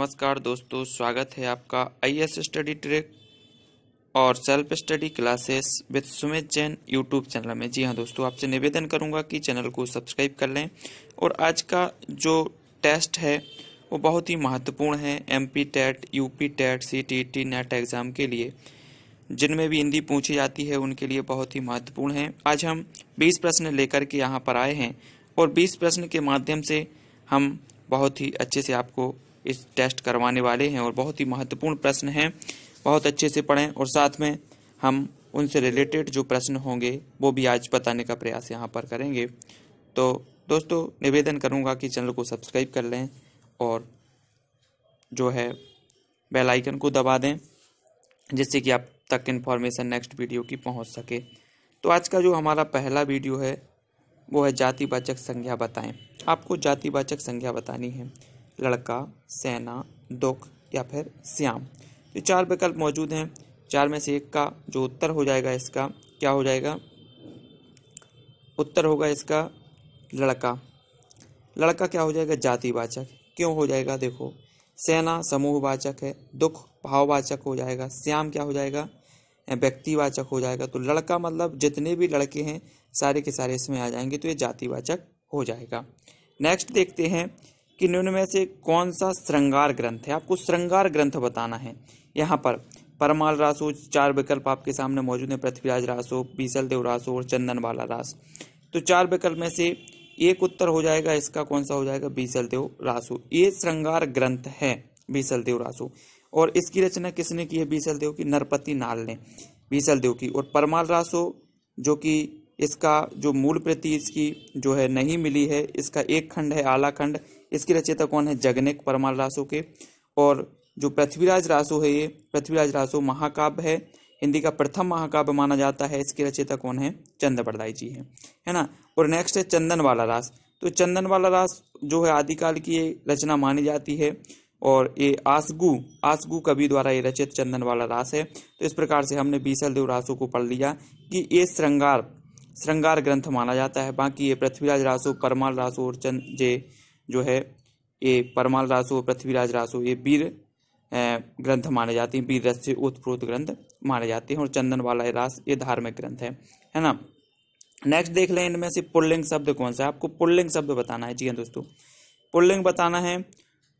नमस्कार दोस्तों स्वागत है आपका आईएएस स्टडी ट्रैक और self study classes with Sumit Jain YouTube channel में जी हाँ दोस्तों आपसे निवेदन करूँगा कि चैनल को सब्सक्राइब कर लें और आज का जो टेस्ट है वो बहुत ही महत्वपूर्ण है M P TET U P TET C T T NET exam के लिए जिनमें भी हिंदी पूछी जाती है उनके लिए बहुत ही महत्वपूर्ण है आज हम बीस प्रश्न लेकर के यहाँ पर आए हैं और बीस प्रश्न के माध्यम से हम बहुत ही अच्छे से आपको इस टेस्ट करवाने वाले हैं और बहुत ही महत्वपूर्ण प्रश्न हैं बहुत अच्छे से पढ़ें और साथ में हम उनसे रिलेटेड जो प्रश्न होंगे वो भी आज बताने का प्रयास यहाँ पर करेंगे तो दोस्तों निवेदन करूँगा कि चैनल को सब्सक्राइब कर लें और जो है बेल आइकन को दबा दें जिससे कि आप तक इन्फॉर्मेशन नेक्स्ट वीडियो की पहुंच सके तो आज का जो हमारा पहला वीडियो है वो है जातिवाचक संज्ञा बताएं आपको जातिवाचक संज्ञा बतानी है लड़का सेना दुख या फिर श्याम तो चार विकल्प मौजूद हैं चार में से एक का जो उत्तर हो जाएगा इसका क्या हो जाएगा उत्तर होगा इसका लड़का लड़का क्या हो जाएगा जातिवाचक क्यों हो जाएगा देखो सेना समूहवाचक है दुख भाववाचक हो जाएगा श्याम क्या हो जाएगा व्यक्तिवाचक हो जाएगा तो लड़का मतलब जितने भी लड़के हैं सारे के सारे इसमें आ जाएंगे तो ये जातिवाचक हो जाएगा नेक्स्ट देखते हैं कि निम्न में से कौन सा श्रृंगार ग्रंथ है आपको श्रृंगार ग्रंथ बताना है यहाँ पर परमाल रासो चार विकल्प आपके सामने मौजूद है पृथ्वीराज रासो बीसल देव रासो और चंदन वाला रास तो चार विकल्प में से एक उत्तर हो जाएगा इसका कौन सा हो जाएगा बीसल देव रासो ये श्रृंगार ग्रंथ है बीसल देव रासो और इसकी रचना किसने की है बीसल देव की नरपति नाल ने बीसल देव की और परमाल रासो जो कि इसका जो मूल प्रति इसकी जो है नहीं मिली है इसका एक खंड है आला खंड इसके रचयिता कौन है जगनेक परमाल रासो के और जो पृथ्वीराज रासो है ये पृथ्वीराज रासो महाकाव्य है हिंदी का प्रथम महाकाव्य माना जाता है इसके रचयिता कौन है चंद्रप्रदाय जी है है ना और नेक्स्ट है चंदन वाला रास तो चंदन वाला रास जो है आदिकाल की ये रचना मानी जाती है और ये आसगु आसगु कवि द्वारा ये रचित चंदन वाला रास है तो इस प्रकार से हमने बीसल देव रासों को पढ़ लिया कि ये श्रृंगार श्रृंगार ग्रंथ माना जाता है बाकी ये पृथ्वीराज रासो परमाल रासो और चंद जे जो है ये परमाल रासो और पृथ्वीराज रासो ये वीर ग्रंथ माने जाते हैं वीर रस से ग्रंथ माने जाते हैं और चंदन वाला रास ये धार्मिक ग्रंथ है है ना नेक्स्ट देख लें इनमें से पुल्लिंग शब्द कौन सा है आपको पुल्लिंग शब्द बताना है जी हाँ दोस्तों पुल्लिंग बताना है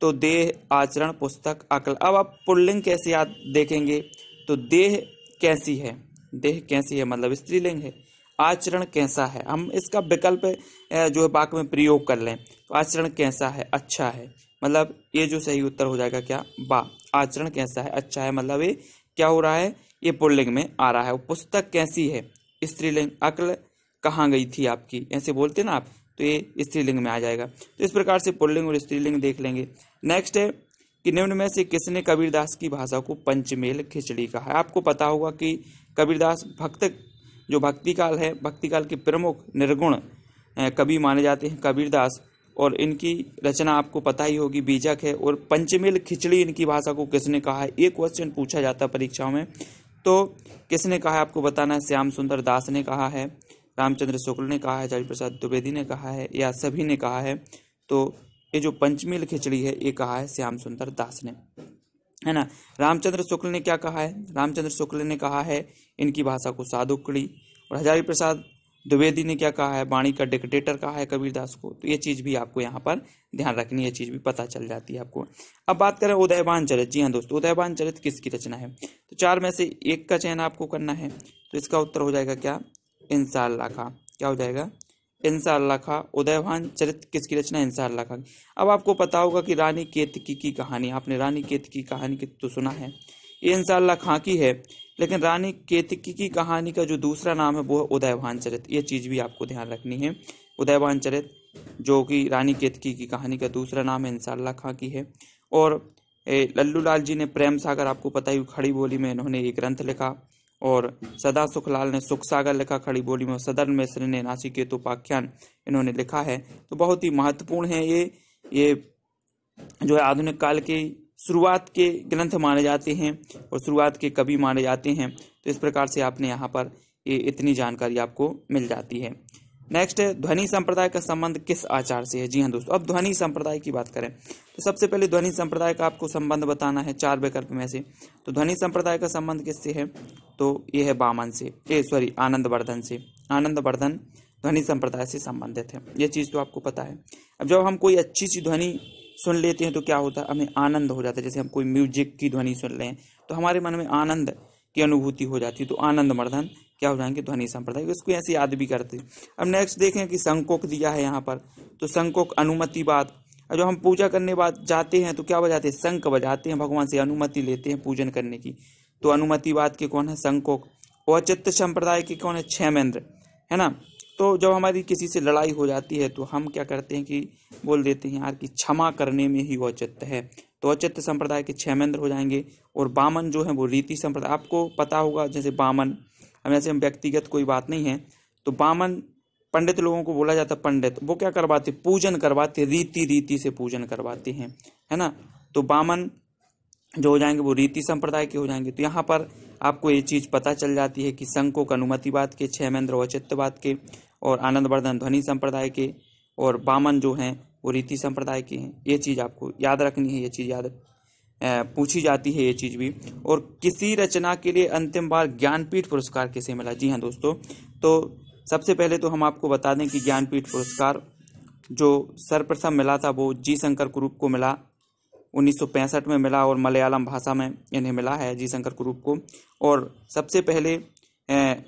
तो देह आचरण पुस्तक अकल अब आप पुल्लिंग कैसे याद देखेंगे तो देह कैसी है देह कैसी है मतलब स्त्रीलिंग है आचरण कैसा है हम इसका विकल्प जो है वाक्य में प्रयोग कर लें तो आचरण कैसा है अच्छा है मतलब ये जो सही उत्तर हो जाएगा क्या बा आचरण कैसा है अच्छा है मतलब ये क्या हो रहा है ये पुल्लिंग में आ रहा है पुस्तक कैसी है स्त्रीलिंग अक्ल कहाँ गई थी आपकी ऐसे बोलते ना आप तो ये स्त्रीलिंग में आ जाएगा तो इस प्रकार से पुल्लिंग और स्त्रीलिंग देख लेंगे नेक्स्ट है कि निम्न में से किसने कबीरदास की भाषा को पंचमेल खिचड़ी कहा है आपको पता होगा कि कबीरदास भक्त जो भक्ति काल है भक्ति काल के प्रमुख निर्गुण कवि माने जाते हैं कबीरदास और इनकी रचना आपको पता ही होगी बीजक है और पंचमिल खिचड़ी इनकी भाषा को किसने कहा है ये क्वेश्चन पूछा जाता है परीक्षाओं में तो किसने कहा है आपको बताना है श्याम सुंदर दास ने कहा है रामचंद्र शुक्ल ने कहा है हजारी प्रसाद द्विवेदी ने कहा है या सभी ने कहा है तो ये जो पंचमिल खिचड़ी है ये कहा है श्याम सुंदर दास ने है ना रामचंद्र शुक्ल ने क्या कहा है रामचंद्र शुक्ल ने कहा है इनकी भाषा को साधुकड़ी और हजारी प्रसाद द्विवेदी ने क्या कहा है वाणी का डिक्टेटर कहा है कबीरदास को तो ये चीज़ भी आपको यहाँ पर ध्यान रखनी है चीज़ भी पता चल जाती है आपको अब बात करें उदयवान चरित जी हाँ दोस्तों उदयवान चरित किसकी रचना है तो चार में से एक का चयन आपको करना है तो इसका उत्तर हो जाएगा क्या इंसाला का क्या हो जाएगा इंसाल्ला खां उदयवान चरित्र किसकी रचना अल्लाह खां अब आपको पता होगा कि रानी केतकी की कहानी आपने रानी केतकी की कहानी की तो सुना है ये इंसाल्ला खां की है लेकिन रानी केतकी की कहानी का जो दूसरा नाम है वो है उदयवान चरित्र ये चीज़ भी आपको ध्यान रखनी है उदयवान चरित्र जो कि रानी केतकी की कहानी का दूसरा नाम है इंसाला खां की है और लल्लू लाल जी ने प्रेम सागर आपको पता ही खड़ी बोली में इन्होंने एक ग्रंथ लिखा और सदा सुखलाल ने सुख सागर लिखा खड़ी बोली में सदन मिश्र ने केतु तो उपाख्यान इन्होंने लिखा है तो बहुत ही महत्वपूर्ण है ये ये जो है आधुनिक काल के शुरुआत के ग्रंथ माने जाते हैं और शुरुआत के कवि माने जाते हैं तो इस प्रकार से आपने यहाँ पर ये इतनी जानकारी आपको मिल जाती है नेक्स्ट है ध्वनि संप्रदाय का संबंध किस आचार से है जी हाँ दोस्तों अब ध्वनि संप्रदाय की बात करें तो सबसे पहले ध्वनि संप्रदाय का आपको संबंध बताना है चार विकल्प में से तो ध्वनि संप्रदाय का संबंध किससे है तो ये है बामन से ए सॉरी आनंदवर्धन से आनंदवर्धन ध्वनि संप्रदाय से संबंधित है ये चीज़ तो आपको पता है अब जब हम कोई अच्छी सी ध्वनि सुन लेते हैं तो क्या होता है हमें आनंद हो जाता है जैसे हम कोई म्यूजिक की ध्वनि सुन लें तो हमारे मन में आनंद की अनुभूति हो जाती है तो आनंद मर्धन क्या हो जाएंगे ध्वनि संप्रदाय इसको ऐसे याद भी करते अब नेक्स्ट देखें कि संकोक दिया है यहाँ पर तो संकोक अनुमतिवाद और जब हम पूजा करने बाद जाते हैं तो क्या बजाते हैं शंख बजाते हैं भगवान से अनुमति लेते हैं पूजन करने की तो अनुमतिवाद के कौन है संकोक औचित्य संप्रदाय के कौन है क्षेमेंद्र है ना तो जब हमारी किसी से लड़ाई हो जाती है तो हम क्या करते हैं कि बोल देते हैं यार कि क्षमा करने में ही औचित्य है तो औचित्य संप्रदाय के क्षेमेंद्र हो जाएंगे और बामन जो है वो रीति संप्रदाय आपको पता होगा जैसे बामन हम ऐसे हम व्यक्तिगत कोई बात नहीं है तो बामन पंडित लोगों को बोला जाता पंडित वो क्या करवाते पूजन करवाते रीति रीति से पूजन करवाते हैं है ना तो बामन जो हो जाएंगे वो रीति संप्रदाय के हो जाएंगे तो यहाँ पर आपको ये चीज पता चल जाती है कि शंकोक अनुमतिवाद के छेमेंद्र औचित्यवाद के और आनंदवर्धन ध्वनि संप्रदाय के और बामन जो हैं वो रीति संप्रदाय के हैं ये चीज़ आपको याद रखनी है ये चीज़ याद पूछी जाती है ये चीज़ भी और किसी रचना के लिए अंतिम बार ज्ञानपीठ पुरस्कार किसे मिला जी हाँ दोस्तों तो सबसे पहले तो हम आपको बता दें कि ज्ञानपीठ पुरस्कार जो सर्वप्रथम मिला था वो जी शंकर कुरूप को मिला 1965 में मिला और मलयालम भाषा में इन्हें मिला है जी शंकर कुरूप को और सबसे पहले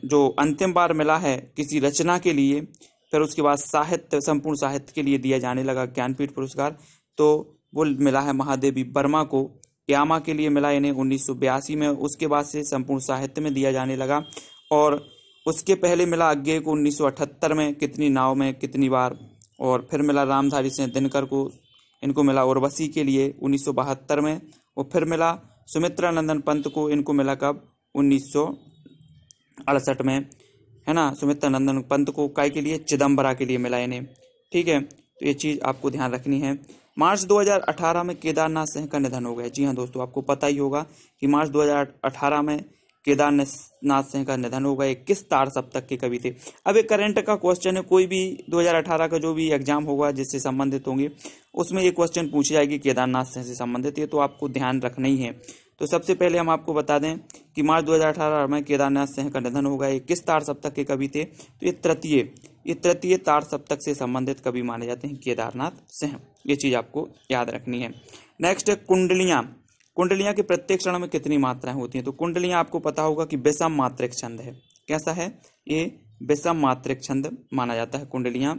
जो अंतिम बार मिला है किसी रचना के लिए फिर उसके बाद साहित्य संपूर्ण साहित्य के लिए दिया जाने लगा ज्ञानपीठ पुरस्कार तो वो मिला है महादेवी वर्मा को क्यामा के लिए मिला इन्हें उन्नीस में उसके बाद से संपूर्ण साहित्य में दिया जाने लगा और उसके पहले मिला अज्ञे को 1978 में कितनी नाव में कितनी बार और फिर मिला रामधारी सिंह दिनकर को इनको मिला उर्वशी के लिए 1972 में और फिर मिला सुमित्रा नंदन पंत को इनको मिला कब उन्नीस में है ना सुमित्रा नंदन पंत को काय के लिए चिदम्बरा के लिए मिला इन्हें ठीक है तो ये चीज़ आपको ध्यान रखनी है मार्च 2018 में केदारनाथ सिंह का निधन हो गया जी हाँ दोस्तों आपको पता ही होगा कि मार्च 2018 में केदारनाथ सिंह का निधन हो गया किस तार सप्तक के कवि थे अब एक करंट का क्वेश्चन है कोई भी 2018 का जो भी एग्जाम होगा जिससे संबंधित होंगे उसमें ये क्वेश्चन पूछी जाएगी केदारनाथ सिंह से संबंधित ये तो आपको ध्यान रखना ही है तो सबसे पहले हम आपको बता दें कि मार्च 2018 में केदारनाथ सिंह का निधन होगा ये किस तार सप्तक के कवि थे तो ये तृतीय ये तृतीय तार सप्तक से संबंधित कवि माने जाते हैं केदारनाथ सिंह ये चीज आपको याद रखनी है नेक्स्ट है कुंडलियां कुंडलियां के प्रत्येक क्षण में कितनी मात्राएं होती हैं तो कुंडलियां आपको पता होगा कि विषम मात्रिक छंद है कैसा है ये विषम मात्रिक छंद माना जाता है कुंडलियां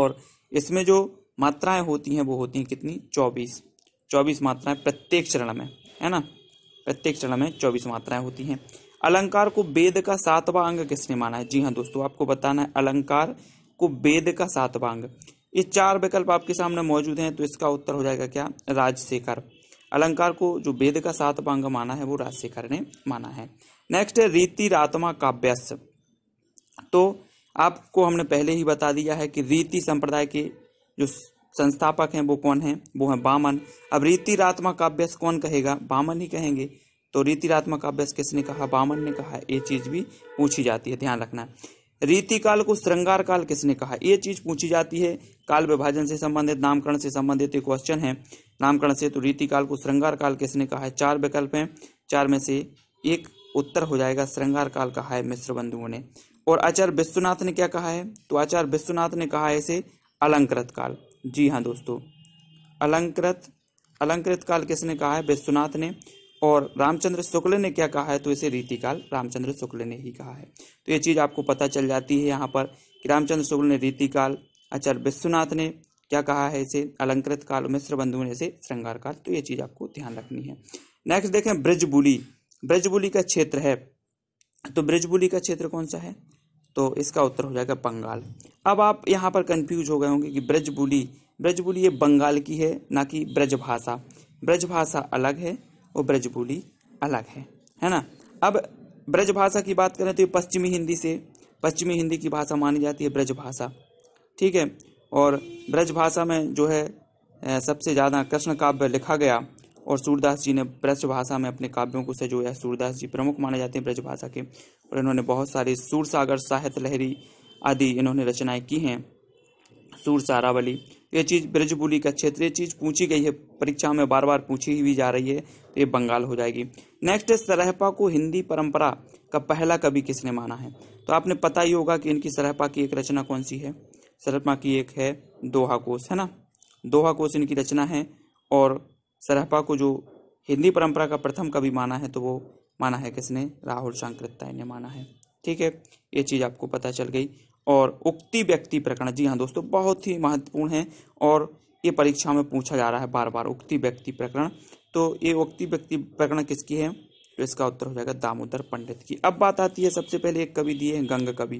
और इसमें जो मात्राएं होती हैं वो होती हैं कितनी चौबीस चौबीस मात्राएं प्रत्येक चरण में है ना प्रत्येक चरण में चौबीस मात्राएं होती हैं अलंकार को वेद का सातवां अंग किसने माना है जी हाँ दोस्तों आपको बताना है अलंकार को वेद का सातवां अंग ये चार विकल्प आपके सामने मौजूद हैं तो इसका उत्तर हो जाएगा क्या राजशेखर अलंकार को जो वेद का सातवां अंग माना है वो राजशेखर ने माना है नेक्स्ट है रीति रात्मा काव्यस तो आपको हमने पहले ही बता दिया है कि रीति संप्रदाय के जो संस्थापक हैं वो कौन हैं वो हैं बामन अब रीति रात्मा काव्यस कौन कहेगा बामन ही कहेंगे तो रीतिरात्मक अभ्यास किसने कहा बामन ने कहा ये चीज भी पूछी जाती है ध्यान रखना रीति काल को श्रृंगार काल किसने कहा ये चीज पूछी जाती है काल विभाजन से संबंधित नामकरण से संबंधित ये क्वेश्चन है नामकरण से तो रीति काल को श्रृंगार काल किसने कहा है चार विकल्प हैं चार में से एक उत्तर हो जाएगा श्रृंगार काल कहा है मिश्र बंधुओं ने और आचार्य विश्वनाथ ने क्या कहा है तो आचार्य विश्वनाथ ने कहा है इसे अलंकृत काल जी हाँ दोस्तों अलंकृत अलंकृत काल किसने कहा है विश्वनाथ ने और रामचंद्र शुक्ल ने क्या कहा है तो इसे रीतिकाल रामचंद्र शुक्ल ने ही कहा है तो ये चीज़ आपको पता चल जाती है यहाँ पर कि रामचंद्र शुक्ल ने रीतिकाल आचार्य विश्वनाथ ने क्या कहा है इसे अलंकृत काल मिश्र बंधु ने इसे श्रृंगार काल तो ये चीज़ आपको ध्यान रखनी है नेक्स्ट देखें ब्रजबुली ब्रजबुली का क्षेत्र है तो ब्रजबुली का क्षेत्र कौन सा है तो इसका उत्तर हो जाएगा बंगाल अब आप यहाँ पर कंफ्यूज हो गए होंगे कि ब्रजबुली ब्रजबुली ये बंगाल की है ना कि ब्रजभाषा ब्रजभाषा अलग है और बोली अलग है है ना अब ब्रज भाषा की बात करें तो ये पश्चिमी हिंदी से पश्चिमी हिंदी की भाषा मानी जाती है ब्रज भाषा ठीक है और ब्रज भाषा में जो है सबसे ज़्यादा कृष्ण काव्य लिखा गया और सूरदास जी ने ब्रज भाषा में अपने काव्यों को सजोया सूरदास जी प्रमुख माने जाते हैं ब्रज भाषा के और इन्होंने बहुत सारे सूरसागर साहित्य लहरी आदि इन्होंने रचनाएं की हैं सूर सारावली ये चीज़ ब्रजबुली का क्षेत्र ये चीज़ पूछी गई है परीक्षा में बार बार पूछी हुई जा रही है तो ये बंगाल हो जाएगी नेक्स्ट सरहपा को हिंदी परंपरा का पहला कवि किसने माना है तो आपने पता ही होगा कि इनकी सरहपा की एक रचना कौन सी है सरहपा की एक है दोहा कोश है ना दोहा कोश इनकी रचना है और सरहपा को जो हिंदी परंपरा का प्रथम कवि माना है तो वो माना है किसने राहुल शांकृत्ता ने माना है ठीक है ये चीज़ आपको पता चल गई और उक्ति व्यक्ति प्रकरण जी हाँ दोस्तों बहुत ही महत्वपूर्ण है और ये परीक्षा में पूछा जा रहा है बार बार उक्ति व्यक्ति प्रकरण तो ये उक्ति व्यक्ति प्रकरण किसकी है तो इसका उत्तर हो जाएगा दामोदर पंडित की अब बात आती है सबसे पहले एक कवि दिए हैं गंग कवि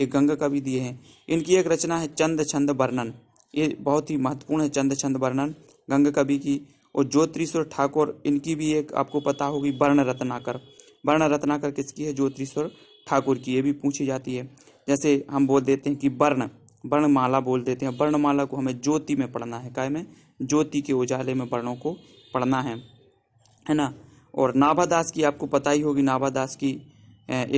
ये गंग कवि दिए हैं इनकी एक रचना है चंद छंद वर्णन ये बहुत ही महत्वपूर्ण है चंद छंद वर्णन गंग कवि की और ज्योतिश्वर ठाकुर इनकी भी एक आपको पता होगी वर्ण रत्नाकर वर्ण रत्नाकर किसकी है ज्योतिश्वर ठाकुर की ये भी पूछी जाती है जैसे हम बोल देते हैं कि वर्ण वर्णमाला बोल देते हैं वर्णमाला को हमें ज्योति में पढ़ना है काय में ज्योति के उजाले में वर्णों को पढ़ना है है ना और नाभादास की आपको पता ही होगी नाभादास की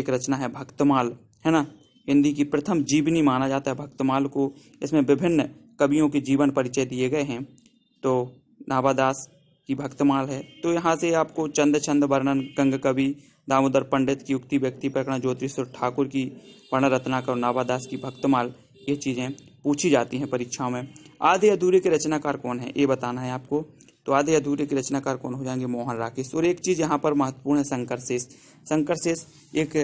एक रचना है भक्तमाल है ना हिंदी की प्रथम जीवनी माना जाता है भक्तमाल को इसमें विभिन्न कवियों के जीवन परिचय दिए गए हैं तो नाभादास की भक्तमाल है तो यहाँ से आपको चंद छंद वर्णन गंग कवि दामोदर पंडित की युक्ति व्यक्ति प्रकरण ज्योतिश्वर ठाकुर की पर्ण रत्ना करुणाभा की भक्तमाल ये चीज़ें पूछी जाती हैं परीक्षाओं में आधे अधूरे के रचनाकार कौन है ये बताना है आपको तो आधे अधूरे के रचनाकार कौन हो जाएंगे मोहन राकेश और एक चीज़ यहाँ पर महत्वपूर्ण है शंकर शेष शंकर शेष एक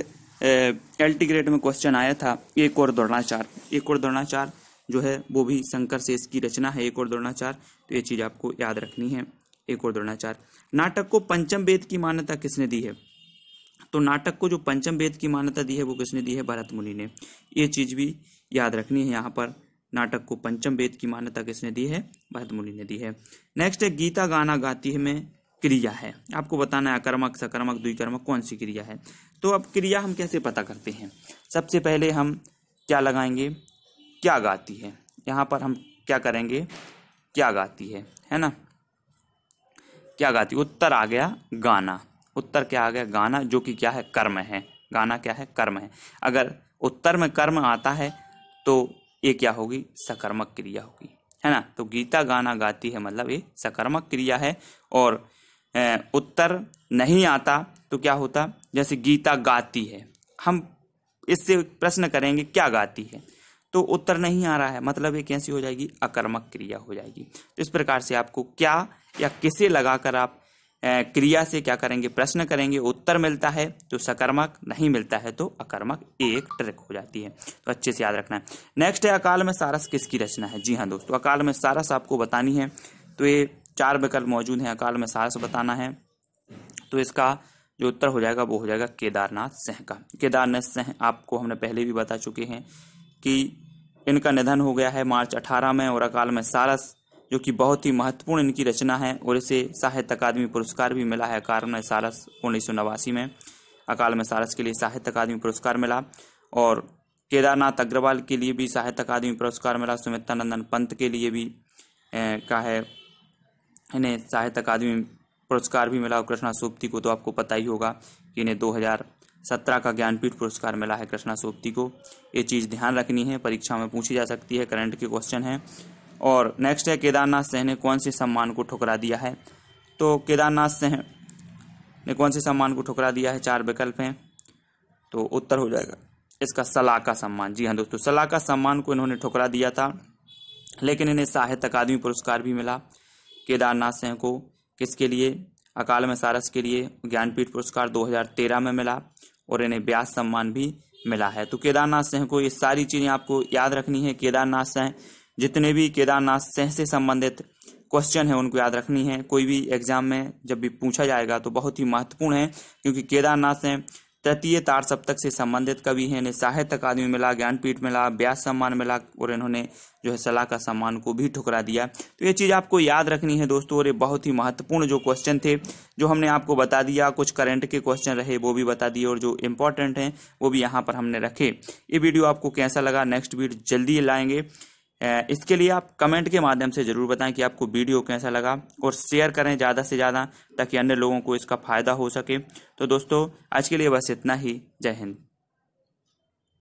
एल टी ग्रेड में क्वेश्चन आया था एक और द्रोणाचार एक और द्रोणाचार जो है वो भी शंकर शेष की रचना है एक और द्रोणाचार तो ये चीज़ आपको याद रखनी है एक और द्रोणाचार्य नाटक को पंचम वेद की मान्यता किसने दी है तो नाटक को जो पंचम वेद की मान्यता दी है वो किसने दी है भरत मुनि ने ये चीज भी याद रखनी है यहाँ पर नाटक को पंचम वेद की मान्यता किसने दी है भरत मुनि ने दी है नेक्स्ट है गीता गाना गाती है में क्रिया है आपको बताना है अकर्मक सकर्मक द्विकर्मक कौन सी क्रिया है तो अब क्रिया हम कैसे पता करते हैं सबसे पहले हम क्या लगाएंगे क्या गाती है यहाँ पर हम क्या करेंगे क्या गाती है है ना क्या गाती उत्तर आ गया गाना उत्तर क्या आ गया गाना जो कि क्या है कर्म है गाना क्या है कर्म है अगर उत्तर में कर्म आता है तो ये क्या होगी सकर्मक क्रिया होगी है ना तो गीता गाना गाती है मतलब ये सकर्मक क्रिया है और ए, उत्तर नहीं आता तो क्या होता जैसे गीता गाती है हम इससे प्रश्न करेंगे क्या गाती है तो उत्तर नहीं आ रहा है मतलब ये कैसी हो जाएगी अकर्मक क्रिया हो जाएगी तो इस प्रकार से आपको क्या या किसे लगाकर आप क्रिया से क्या करेंगे प्रश्न करेंगे उत्तर मिलता है तो सकर्मक नहीं मिलता है तो अकर्मक एक ट्रिक हो जाती है तो अच्छे से याद रखना है नेक्स्ट है अकाल में सारस किसकी रचना है जी हाँ दोस्तों अकाल में सारस आपको बतानी है तो ये चार विकल्प मौजूद हैं अकाल में सारस बताना है तो इसका जो उत्तर हो जाएगा वो हो जाएगा केदारनाथ सिंह का केदारनाथ सिंह आपको हमने पहले भी बता चुके हैं कि इनका निधन हो गया है मार्च 18 में और अकाल में सारस जो कि बहुत ही महत्वपूर्ण इनकी रचना है और इसे साहित्य अकादमी पुरस्कार भी मिला है अकाल में सारस उन्नीस में अकाल में सारस के लिए साहित्य अकादमी पुरस्कार मिला और केदारनाथ अग्रवाल के लिए भी साहित्य अकादमी पुरस्कार मिला सुमित्रा नंदन पंत के लिए भी ए, का है इन्हें साहित्य अकादमी पुरस्कार भी मिला और कृष्णा सोप्ती को तो आपको पता ही होगा कि इन्हें 2000 सत्रह का ज्ञानपीठ पुरस्कार मिला है कृष्णा सोपती को ये चीज़ ध्यान रखनी है परीक्षा में पूछी जा सकती है करंट के क्वेश्चन हैं और नेक्स्ट है केदारनाथ सिंह ने कौन से सम्मान को ठुकरा दिया है तो केदारनाथ सिंह ने कौन से सम्मान को ठुकरा दिया है चार विकल्प हैं तो उत्तर हो जाएगा इसका का सम्मान जी हाँ दोस्तों का सम्मान को इन्होंने ठुकरा दिया था लेकिन इन्हें साहित्य अकादमी पुरस्कार भी मिला केदारनाथ सिंह को किसके लिए अकाल में सारस के लिए ज्ञानपीठ पुरस्कार 2013 में मिला और इन्हें ब्यास सम्मान भी मिला है तो केदारनाथ सिंह को ये सारी चीज़ें आपको याद रखनी है केदारनाथ सिंह जितने भी केदारनाथ सिंह से संबंधित क्वेश्चन है उनको याद रखनी है कोई भी एग्जाम में जब भी पूछा जाएगा तो बहुत ही महत्वपूर्ण है क्योंकि केदारनाथ सिंह तृतीय तार सप्तक से संबंधित कवि हैं इन्हें साहित्य अकादमी मिला ज्ञानपीठ मिला व्यास सम्मान मिला और इन्होंने जो है सलाह का सम्मान को भी ठुकरा दिया तो ये चीज़ आपको याद रखनी है दोस्तों और ये बहुत ही महत्वपूर्ण जो क्वेश्चन थे जो हमने आपको बता दिया कुछ करंट के क्वेश्चन रहे वो भी बता दिए और जो इम्पोर्टेंट हैं वो भी यहाँ पर हमने रखे ये वीडियो आपको कैसा लगा नेक्स्ट वीडियो जल्दी लाएंगे इसके लिए आप कमेंट के माध्यम से ज़रूर बताएं कि आपको वीडियो कैसा लगा और शेयर करें ज़्यादा से ज़्यादा ताकि अन्य लोगों को इसका फ़ायदा हो सके तो दोस्तों आज के लिए बस इतना ही जय हिंद